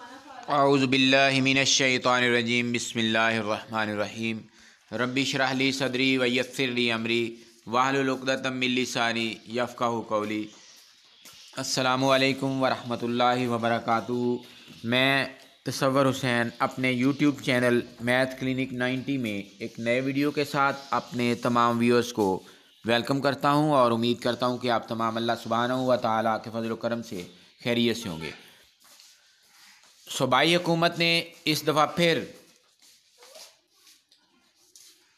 امري واحلل عقدة सदरी لساني अमरी قولي السلام कौली ورحمة الله وبركاته मैं तसवर हुसैन अपने YouTube चैनल मैथ क्लिनिक 90 में एक नए वीडियो के साथ अपने तमाम व्यूअर्स को वेलकम करता हूं और उम्मीद करता हूं कि आप तमाम अल्लाह सुबहानहू व तआला के फजल करम से खैरियत से होंगे सूबाई हुकूमत ने इस दफ़ा फिर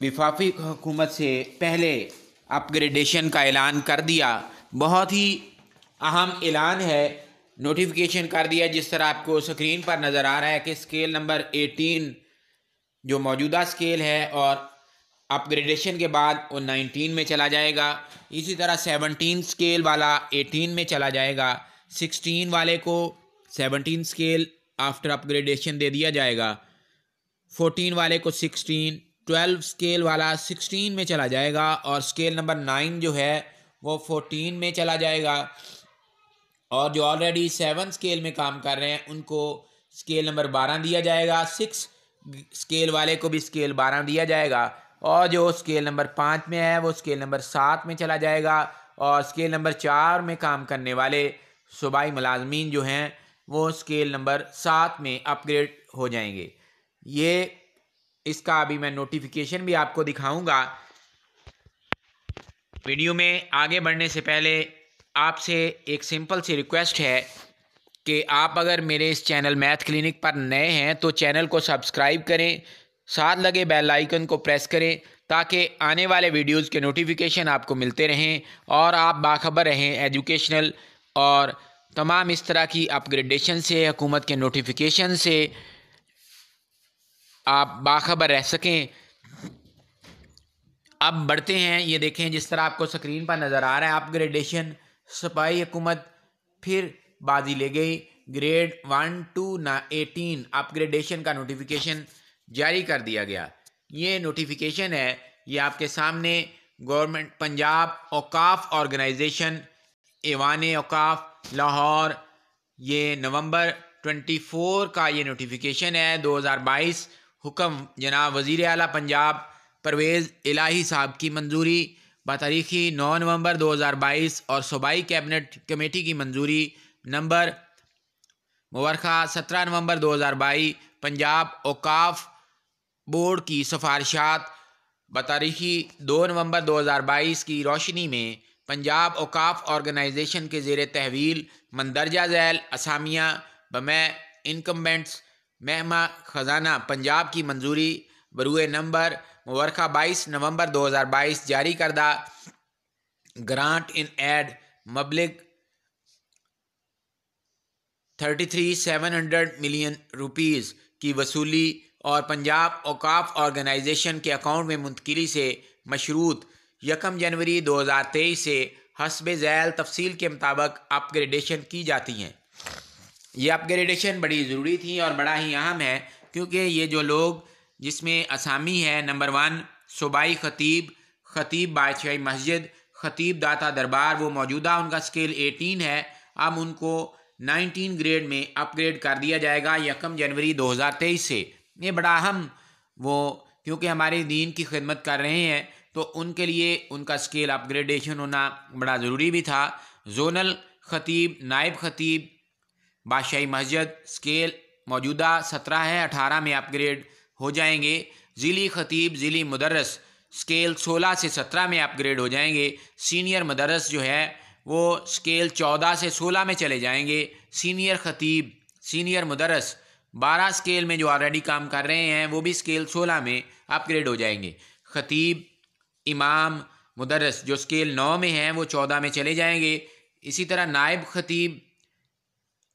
विफाफी हुकूमत से पहले अपग्रेडेशन का ऐलान कर दिया बहुत ही अहम ऐलान है नोटिफिकेशन कर दिया जिस तरह आपको स्क्रीन पर नज़र आ रहा है कि स्केल नंबर 18 जो मौजूदा स्केल है और अपग्रेडेशन के बाद वो 19 में चला जाएगा इसी तरह 17 स्केल वाला 18 में चला जाएगा 16 वाले को 17 स्केल आफ्टर अपग्रेडेशन दे दिया जाएगा फोर्टीन वाले को सिक्सटीन ट्वेल्व स्केल वाला सिक्सटीन में चला जाएगा और स्केल नंबर नाइन जो है वो फोर्टीन में चला जाएगा और जो ऑलरेडी सेवन स्केल में काम कर रहे हैं उनको स्केल नंबर बारह दिया जाएगा सिक्स स्केल वाले को भी स्केल बारह दिया जाएगा और जो स्केल नंबर पाँच में है वो स्केल नंबर सात में चला जाएगा और स्केल नंबर चार में काम करने वाले सूबाई मुलाजमीन जो हैं वो स्केल नंबर सात में अपग्रेड हो जाएंगे ये इसका अभी मैं नोटिफिकेशन भी आपको दिखाऊंगा वीडियो में आगे बढ़ने से पहले आपसे एक सिंपल सी रिक्वेस्ट है कि आप अगर मेरे इस चैनल मैथ क्लिनिक पर नए हैं तो चैनल को सब्सक्राइब करें साथ लगे बेल आइकन को प्रेस करें ताकि आने वाले वीडियोस के नोटिफिकेशन आपको मिलते रहें और आप बाखबर रहें एजुकेशनल और तमाम इस तरह की अपग्रेडेशन से हकूमत के नोटिफिकेशन से आप बाखबर रह सकें अब बढ़ते हैं ये देखें जिस तरह आपको स्क्रीन पर नज़र आ रहा है अपग्रेडेशन सपाही हुकूमत फिर बाजी ले गई ग्रेड वन टू ना एटीन अपग्रेडेशन का नोटिफिकेशन जारी कर दिया गया ये नोटिफिकेशन है ये आपके सामने गवर्नमेंट पंजाब औकाफ ऑर्गेनाइजेशन एवान औकाफ लाहौर ये नवंबर 24 का ये नोटिफिकेशन है 2022 हुक्म जनाब वज़ी अला पंजाब परवेज़ इलाही साहब की मंजूरी बतारीखी नौ नवंबर 2022 और सूबाई कैबिनेट कमेटी की मंजूरी नंबर मुबरखा सत्रह नवंबर 2022 पंजाब अवकाफ़ बोर्ड की सिफारशात बतारीखी दो नवंबर 2022 की रोशनी में पंजाब अवकाफ ऑर्गेनाइजेशन के जेर तहवील मंदरजा झैल असामिया बमै इनकम्बेंट्स महमा ख़जाना पंजाब की मंजूरी बरूए नंबर मुबरखा 22 नवंबर 2022 जारी करदा ग्रांट इन एड मबलिक 33,700 मिलियन रुपीस की वसूली और पंजाब अवकाफ ऑर्गेनाइजेशन के अकाउंट में मुंतकली से मशरूत यकम जनवरी 2023 से हसब जैल तफसील के मुताबिक अपग्रेडेशन की जाती हैं ये अपग्रेडेशन बड़ी ज़रूरी थी और बड़ा ही अहम है क्योंकि ये जो लोग जिसमें असामी है नंबर वन सूबाई खतीब खतीब बादशाही मस्जिद खतीब दाता दरबार वो मौजूदा उनका स्केल 18 है अब उनको 19 ग्रेड में अपग्रेड कर दिया जाएगा यकम जनवरी 2023 से ये बड़ा अहम वो क्योंकि हमारे दीन की खिदमत कर रहे हैं तो उनके लिए उनका स्केल अपग्रेडेशन होना बड़ा ज़रूरी भी था जोनल खतीब नायब खतीब बादशाही मस्जिद स्केल मौजूदा सत्रह है अठारह में अपग्रेड हो जाएंगे ज़िली खतीब ज़िली मदरस स्केल सोलह से सत्रह में अपग्रेड हो जाएंगे सीनियर मदरस जो है वो स्केल चौदह से सोलह में चले जाएंगे सीनियर खतीब सीनियर मदरस बारह स्केल में जो ऑलरेडी काम कर रहे हैं वो भी स्केल सोलह में अपग्रेड हो जाएंगे खतीब इमाम मुदरस जो स्केल नौ में हैं वो चौदह में चले जाएंगे इसी तरह नायब खतीब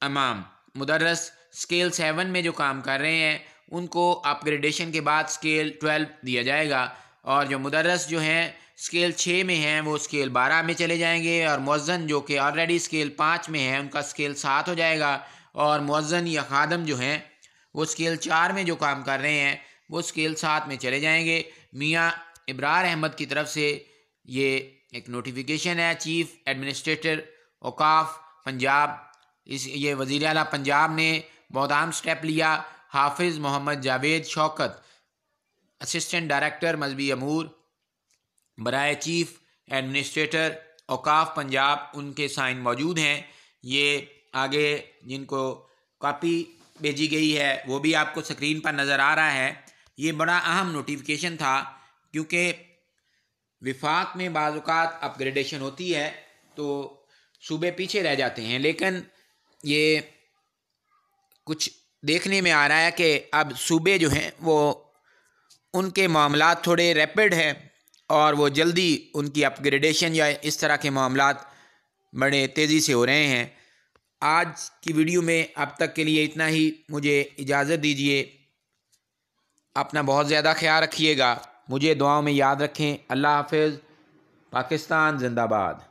अमाम मुदरस स्केल सेवन में जो काम कर रहे हैं उनको अपग्रेडेशन के बाद स्केल ट्वेल्व दिया जाएगा और जो मुदरस जो हैं स्केल छः में हैं वो स्केल बारह में चले जाएंगे और मौजन जो कि ऑलरेडी स्केल पाँच में है उनका स्केल सात हो जाएगा और मौजन या खादम जो हैं वो स्केल चार में जो काम कर रहे हैं वो स्केल सात में चले जाएंगे मियाँ इब्रार अहमद की तरफ से ये एक नोटिफिकेशन है चीफ एडमिनिस्ट्रेटर औकाफ पंजाब इस ये वज़ी अला पंजाब ने बहुत अहम स्टेप लिया हाफिज़ मोहम्मद जावेद शौकत असिस्टेंट डायरेक्टर मजहबी अमूर बरए चीफ एडमिनिस्ट्रेटर ओकाफ पंजाब उनके साइन मौजूद हैं ये आगे जिनको कापी भेजी गई है वो भी आपको स्क्रीन पर नज़र आ रहा है ये बड़ा अहम नोटिफिकेशन था क्योंकि विफाक में बाज़ात अपग्रेडेशन होती है तो सूबे पीछे रह जाते हैं लेकिन ये कुछ देखने में आ रहा है कि अब सूबे जो हैं वो उनके मामला थोड़े रैपिड हैं और वो जल्दी उनकी अपग्रेडेशन या इस तरह के मामला बड़े तेज़ी से हो रहे हैं आज की वीडियो में अब तक के लिए इतना ही मुझे इजाज़त दीजिए अपना बहुत ज़्यादा ख्याल रखिएगा मुझे दुआओं में याद रखें अल्लाह हाफिज़ पाकिस्तान जिंदाबाद